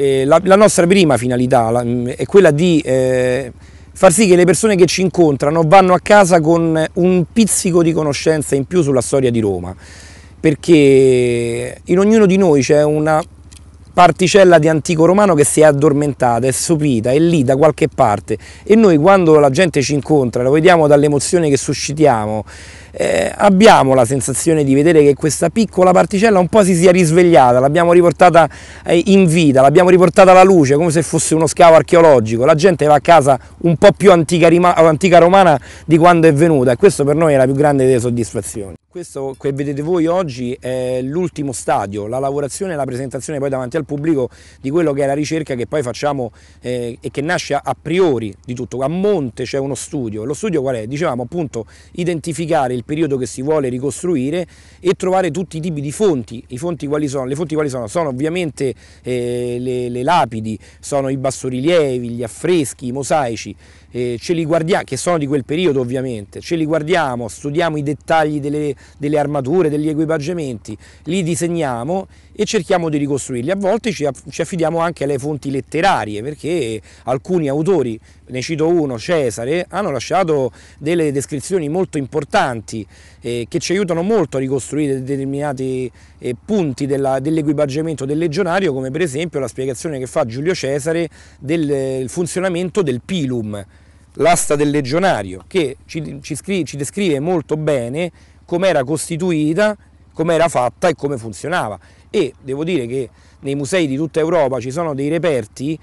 Eh, la, la, nostra prima finalità la, mm, è quella di eh, far sì che le persone che ci incontrano vanno a casa con un pizzico di conoscenza in più sulla storia di Roma, perché in ognuno di noi c'è una particella di antico romano che si è addormentata, è sopita, è lì da qualche parte e noi quando la gente ci incontra, lo vediamo dall'emozione che suscitiamo, eh, abbiamo la sensazione di vedere che questa piccola particella un po' si sia risvegliata, l'abbiamo riportata eh, in vita, l'abbiamo riportata alla luce come se fosse uno scavo archeologico, la gente va a casa un po' più antica, antica romana di quando è venuta e questo per noi è la più grande delle soddisfazioni. Questo che vedete voi oggi è l'ultimo stadio, la lavorazione e la presentazione poi davanti al pubblico di quello che è la ricerca che poi facciamo eh, e che nasce a priori di tutto. A monte c'è uno studio, lo studio qual è? Dicevamo appunto identificare il periodo che si vuole ricostruire e trovare tutti i tipi di fonti. I fonti quali sono? Le fonti quali sono? Sono ovviamente eh, le, le lapidi, sono i bassorilievi, gli affreschi, i mosaici, eh, ce li guardiamo, che sono di quel periodo ovviamente, ce li guardiamo, studiamo i dettagli delle, delle armature, degli equipaggiamenti, li disegniamo e cerchiamo di ricostruirli. A volte ci, affidiamo anche alle fonti letterarie perché alcuni autori, ne cito uno, Cesare, hanno lasciato delle descrizioni molto importanti eh, che ci aiutano molto a ricostruire determinati eh, punti dell'equipaggiamento del legionario come per esempio la spiegazione che fa Giulio Cesare del eh, funzionamento del pilum l'asta del legionario, che ci, ci, scrive, ci descrive molto bene com'era costituita, com'era fatta e come funzionava. E devo dire che nei musei di tutta Europa ci sono dei reperti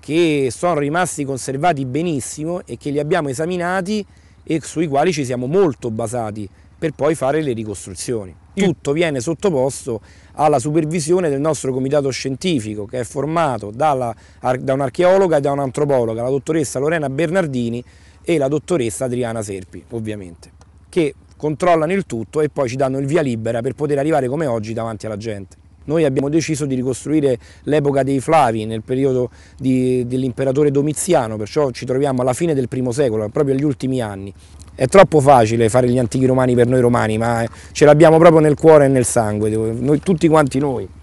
che sono rimasti conservati benissimo e che li abbiamo esaminati e sui quali ci siamo molto basati per poi fare le ricostruzioni. Tutto viene sottoposto alla supervisione del nostro comitato scientifico che è formato dalla, da un'archeologa e da un'antropologa, la dottoressa Lorena Bernardini e la dottoressa Adriana Serpi, ovviamente, che controllano il tutto e poi ci danno il via libera per poter arrivare come oggi davanti alla gente. Noi abbiamo deciso di ricostruire l'epoca dei Flavi nel periodo dell'imperatore Domiziano, perciò ci troviamo alla fine del primo secolo, proprio agli ultimi anni. È troppo facile fare gli antichi romani per noi romani, ma ce l'abbiamo proprio nel cuore e nel sangue, noi, tutti quanti noi.